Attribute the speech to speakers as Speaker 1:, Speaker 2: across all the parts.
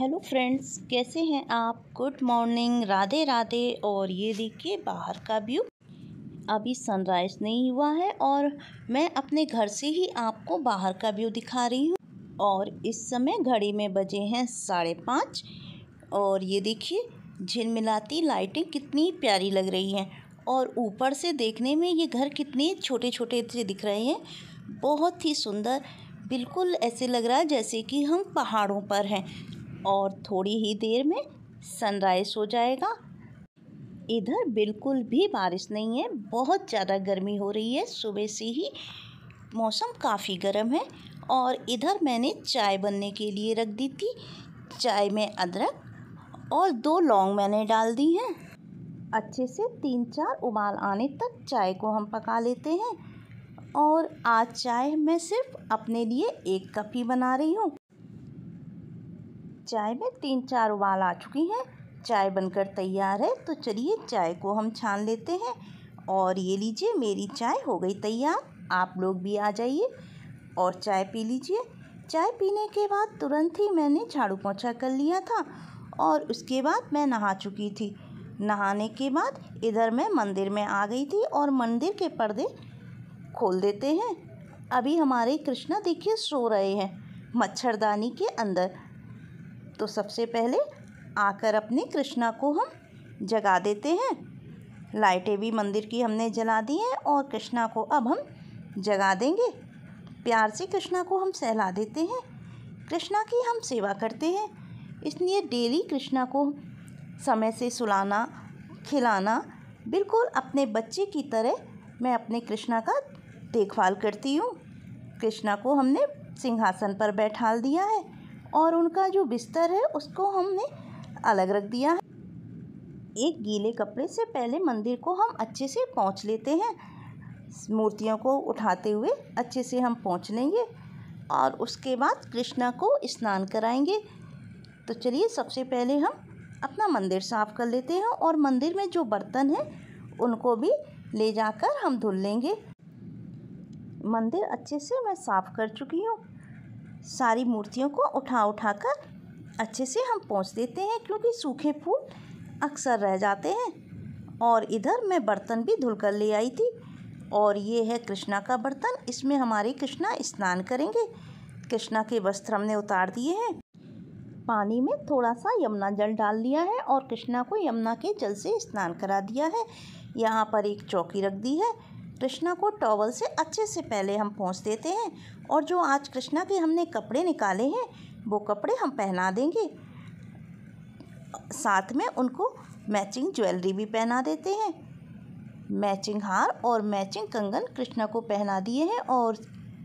Speaker 1: hello friends कैसे हैं आप गुड मॉर्निंग राधे राधे और ये देखिए बाहर का व्यू अभी सनराइज़ नहीं हुआ है और मैं अपने घर से ही आपको बाहर का व्यू दिखा रही हूँ और इस समय घड़ी में बजे हैं साढ़े पाँच और ये देखिए झिलमिलाती लाइटें कितनी प्यारी लग रही हैं और ऊपर से देखने में ये घर कितने छोटे छोटे से दिख रहे हैं बहुत ही सुंदर बिल्कुल ऐसे लग रहा है जैसे कि हम पहाड़ों पर हैं और थोड़ी ही देर में सनराइज़ हो जाएगा इधर बिल्कुल भी बारिश नहीं है बहुत ज़्यादा गर्मी हो रही है सुबह से ही मौसम काफ़ी गर्म है और इधर मैंने चाय बनने के लिए रख दी थी चाय में अदरक और दो लौंग मैंने डाल दी हैं अच्छे से तीन चार उबाल आने तक चाय को हम पका लेते हैं और आज चाय मैं सिर्फ अपने लिए एक कप ही बना रही हूँ चाय में तीन चार उबाल आ चुकी हैं चाय बनकर तैयार है तो चलिए चाय को हम छान लेते हैं और ये लीजिए मेरी चाय हो गई तैयार आप लोग भी आ जाइए और चाय पी लीजिए चाय पीने के बाद तुरंत ही मैंने झाड़ू पोछा कर लिया था और उसके बाद मैं नहा चुकी थी नहाने के बाद इधर मैं मंदिर में आ गई थी और मंदिर के पर्दे खोल देते हैं अभी हमारे कृष्णा देखिए सो रहे हैं मच्छरदानी के अंदर तो सबसे पहले आकर अपने कृष्णा को हम जगा देते हैं लाइटें भी मंदिर की हमने जला दी हैं और कृष्णा को अब हम जगा देंगे प्यार से कृष्णा को हम सहला देते हैं कृष्णा की हम सेवा करते हैं इसलिए डेली कृष्णा को समय से सुलाना खिलाना बिल्कुल अपने बच्चे की तरह मैं अपने कृष्णा का देखभाल करती हूँ कृष्णा को हमने सिंहासन पर बैठाल दिया है और उनका जो बिस्तर है उसको हमने अलग रख दिया है एक गीले कपड़े से पहले मंदिर को हम अच्छे से पहुँच लेते हैं मूर्तियों को उठाते हुए अच्छे से हम पहुँच लेंगे और उसके बाद कृष्णा को स्नान कराएंगे तो चलिए सबसे पहले हम अपना मंदिर साफ़ कर लेते हैं और मंदिर में जो बर्तन हैं उनको भी ले जाकर हम धुल लेंगे मंदिर अच्छे से मैं साफ़ कर चुकी हूँ सारी मूर्तियों को उठा उठा कर अच्छे से हम पोंछ देते हैं क्योंकि सूखे फूल अक्सर रह जाते हैं और इधर मैं बर्तन भी धुल कर ले आई थी और ये है कृष्णा का बर्तन इसमें हमारे कृष्णा स्नान करेंगे कृष्णा के वस्त्र हमने उतार दिए हैं पानी में थोड़ा सा यमुना जल डाल दिया है और कृष्णा को यमुना के जल से स्नान करा दिया है यहाँ पर एक चौकी रख दी है कृष्णा को टॉवल से अच्छे से पहले हम पहुँच देते हैं और जो आज कृष्णा के हमने कपड़े निकाले हैं वो कपड़े हम पहना देंगे साथ में उनको मैचिंग ज्वेलरी भी पहना देते हैं मैचिंग हार और मैचिंग कंगन कृष्णा को पहना दिए हैं और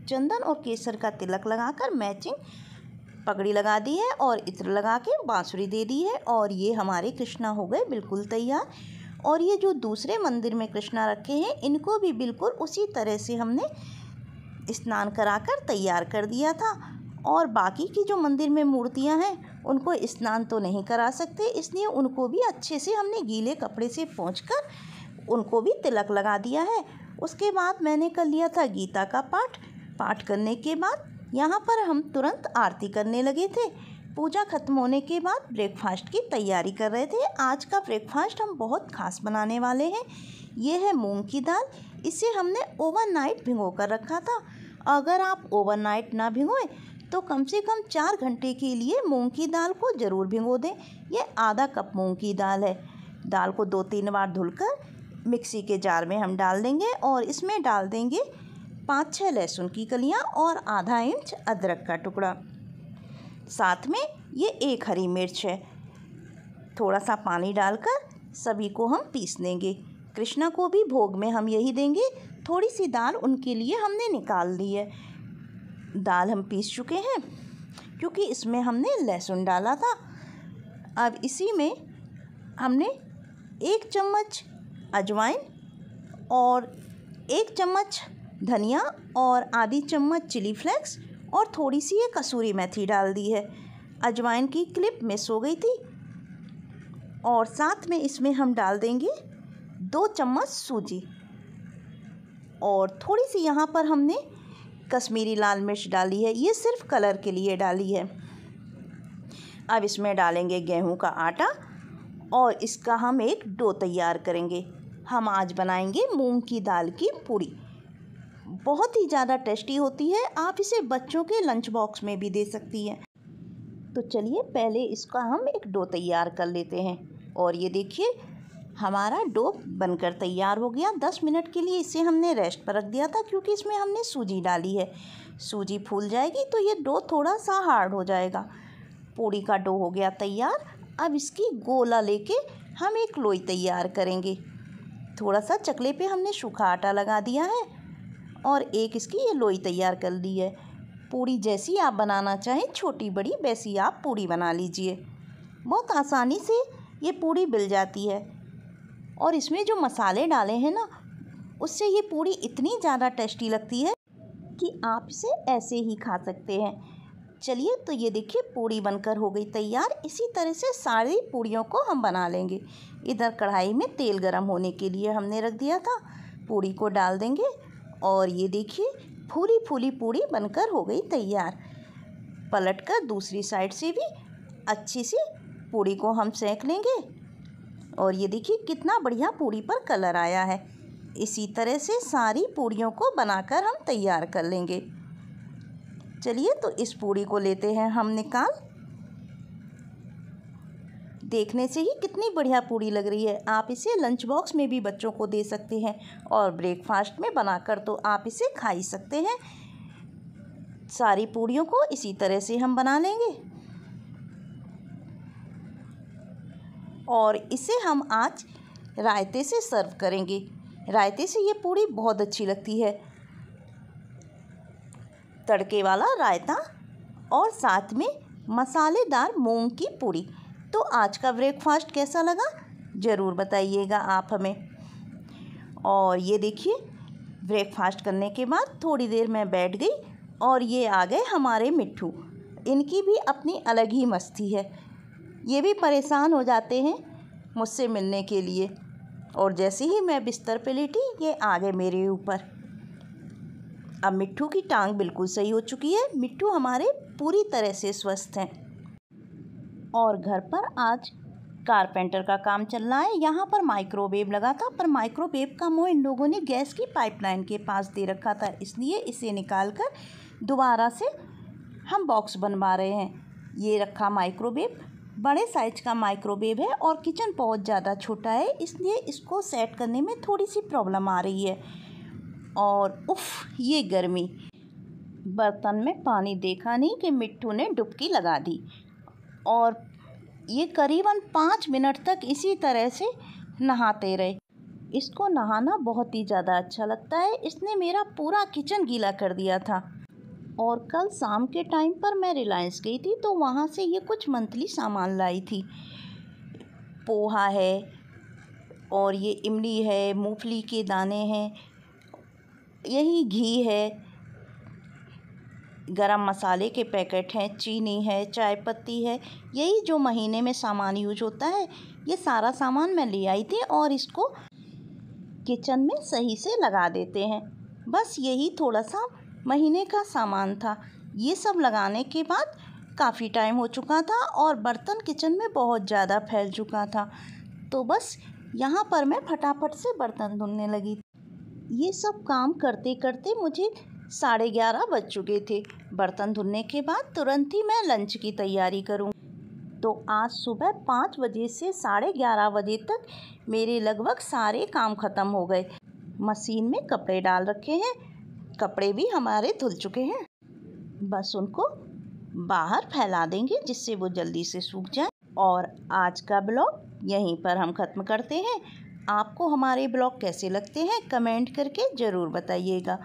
Speaker 1: चंदन और केसर का तिलक लगाकर मैचिंग पगड़ी लगा दी है और इत्र लगा के बाँसुरी दे दी है और ये हमारे कृष्णा हो गए बिल्कुल तैयार और ये जो दूसरे मंदिर में कृष्णा रखे हैं इनको भी बिल्कुल उसी तरह से हमने स्नान कराकर तैयार कर दिया था और बाकी की जो मंदिर में मूर्तियां हैं उनको स्नान तो नहीं करा सकते इसलिए उनको भी अच्छे से हमने गीले कपड़े से पहुँच उनको भी तिलक लगा दिया है उसके बाद मैंने कर लिया था गीता का पाठ पाठ करने के बाद यहाँ पर हम तुरंत आरती करने लगे थे पूजा ख़त्म होने के बाद ब्रेकफास्ट की तैयारी कर रहे थे आज का ब्रेकफास्ट हम बहुत खास बनाने वाले हैं ये है मूंग की दाल इसे हमने ओवरनाइट भिगो कर रखा था अगर आप ओवरनाइट ना भिगोएं तो कम से कम चार घंटे के लिए मूंग की दाल को ज़रूर भिगो दें यह आधा कप मूंग की दाल है दाल को दो तीन बार धुलकर मिक्सी के जार में हम डाल देंगे और इसमें डाल देंगे पाँच छः लहसुन की कलियाँ और आधा इंच अदरक का टुकड़ा साथ में ये एक हरी मिर्च है थोड़ा सा पानी डालकर सभी को हम पीस देंगे कृष्णा को भी भोग में हम यही देंगे थोड़ी सी दाल उनके लिए हमने निकाल दी है दाल हम पीस चुके हैं क्योंकि इसमें हमने लहसुन डाला था अब इसी में हमने एक चम्मच अजवाइन और एक चम्मच धनिया और आधी चम्मच चिली फ्लेक्स और थोड़ी सी ये कसूरी मेथी डाल दी है अजवाइन की क्लिप मिस हो गई थी और साथ में इसमें हम डाल देंगे दो चम्मच सूजी और थोड़ी सी यहाँ पर हमने कश्मीरी लाल मिर्च डाली है ये सिर्फ कलर के लिए डाली है अब इसमें डालेंगे गेहूं का आटा और इसका हम एक डो तैयार करेंगे हम आज बनाएंगे मूंग की दाल की पूड़ी बहुत ही ज़्यादा टेस्टी होती है आप इसे बच्चों के लंच बॉक्स में भी दे सकती हैं तो चलिए पहले इसका हम एक डो तैयार कर लेते हैं और ये देखिए हमारा डो बनकर तैयार हो गया दस मिनट के लिए इसे हमने रेस्ट पर रख दिया था क्योंकि इसमें हमने सूजी डाली है सूजी फूल जाएगी तो ये डो थोड़ा सा हार्ड हो जाएगा पूड़ी का डो हो गया तैयार अब इसकी गोला लेके हम एक लोई तैयार करेंगे थोड़ा सा चकले पे हमने सूखा आटा लगा दिया है और एक इसकी ये लोई तैयार कर ली है पूड़ी जैसी आप बनाना चाहें छोटी बड़ी वैसी आप पूड़ी बना लीजिए बहुत आसानी से ये पूड़ी मिल जाती है और इसमें जो मसाले डाले हैं ना उससे ये पूड़ी इतनी ज़्यादा टेस्टी लगती है कि आप इसे ऐसे ही खा सकते हैं चलिए तो ये देखिए पूड़ी बनकर हो गई तैयार इसी तरह से सारी पूड़ियों को हम बना लेंगे इधर कढ़ाई में तेल गरम होने के लिए हमने रख दिया था पूड़ी को डाल देंगे और ये देखिए फूली फूली पूड़ी बनकर हो गई तैयार पलट कर दूसरी साइड से भी अच्छी सी पूड़ी को हम सेंक लेंगे और ये देखिए कितना बढ़िया पूड़ी पर कलर आया है इसी तरह से सारी पूड़ियों को बनाकर हम तैयार कर लेंगे चलिए तो इस पूड़ी को लेते हैं हम निकाल देखने से ही कितनी बढ़िया पूड़ी लग रही है आप इसे लंच बॉक्स में भी बच्चों को दे सकते हैं और ब्रेकफास्ट में बनाकर तो आप इसे खा ही सकते हैं सारी पूड़ियों को इसी तरह से हम बना लेंगे और इसे हम आज रायते से सर्व करेंगे रायते से ये पूड़ी बहुत अच्छी लगती है तड़के वाला रायता और साथ में मसालेदार मूंग की पूड़ी तो आज का ब्रेकफास्ट कैसा लगा ज़रूर बताइएगा आप हमें और ये देखिए ब्रेकफास्ट करने के बाद थोड़ी देर मैं बैठ गई और ये आ गए हमारे मिट्टू इनकी भी अपनी अलग ही मस्ती है ये भी परेशान हो जाते हैं मुझसे मिलने के लिए और जैसे ही मैं बिस्तर पे लेटी ये आ गए मेरे ऊपर अब मिट्टू की टांग बिल्कुल सही हो चुकी है मिट्टू हमारे पूरी तरह से स्वस्थ हैं और घर पर आज कारपेंटर का काम चल रहा है यहाँ पर माइक्रोवेव लगा था पर माइक्रोवेव का मुँह इन लोगों ने गैस की पाइपलाइन के पास दे रखा था इसलिए इसे निकाल कर दोबारा से हम बॉक्स बनवा रहे हैं ये रखा माइक्रोवेव बड़े साइज का माइक्रोवेव है और किचन बहुत ज़्यादा छोटा है इसलिए इसको सेट करने में थोड़ी सी प्रॉब्लम आ रही है और उफ ये गर्मी बर्तन में पानी देखा नहीं कि मिट्टू ने डुबकी लगा दी और ये करीबन पाँच मिनट तक इसी तरह से नहाते रहे इसको नहाना बहुत ही ज़्यादा अच्छा लगता है इसने मेरा पूरा किचन गीला कर दिया था और कल शाम के टाइम पर मैं रिलायंस गई थी तो वहाँ से ये कुछ मंथली सामान लाई थी पोहा है और ये इमली है मूंगफली के दाने हैं यही घी है गरम मसाले के पैकेट हैं चीनी है चाय पत्ती है यही जो महीने में सामान यूज होता है ये सारा सामान मैं ले आई थी और इसको किचन में सही से लगा देते हैं बस यही थोड़ा सा महीने का सामान था ये सब लगाने के बाद काफ़ी टाइम हो चुका था और बर्तन किचन में बहुत ज़्यादा फैल चुका था तो बस यहाँ पर मैं फटाफट से बर्तन धुलने लगी ये सब काम करते करते मुझे साढ़े ग्यारह बज चुके थे बर्तन धुलने के बाद तुरंत ही मैं लंच की तैयारी करूँ तो आज सुबह पाँच बजे से साढ़े ग्यारह बजे तक मेरे लगभग सारे काम ख़त्म हो गए मशीन में कपड़े डाल रखे हैं कपड़े भी हमारे धुल चुके हैं बस उनको बाहर फैला देंगे जिससे वो जल्दी से सूख जाए और आज का ब्लॉग यहीं पर हम ख़त्म करते हैं आपको हमारे ब्लॉग कैसे लगते हैं कमेंट करके ज़रूर बताइएगा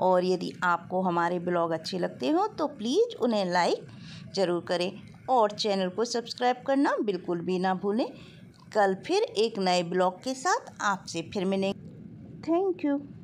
Speaker 1: और यदि आपको हमारे ब्लॉग अच्छे लगते हो तो प्लीज़ उन्हें लाइक ज़रूर करें और चैनल को सब्सक्राइब करना बिल्कुल भी ना भूलें कल फिर एक नए ब्लॉग के साथ आपसे फिर मिलेंगे थैंक यू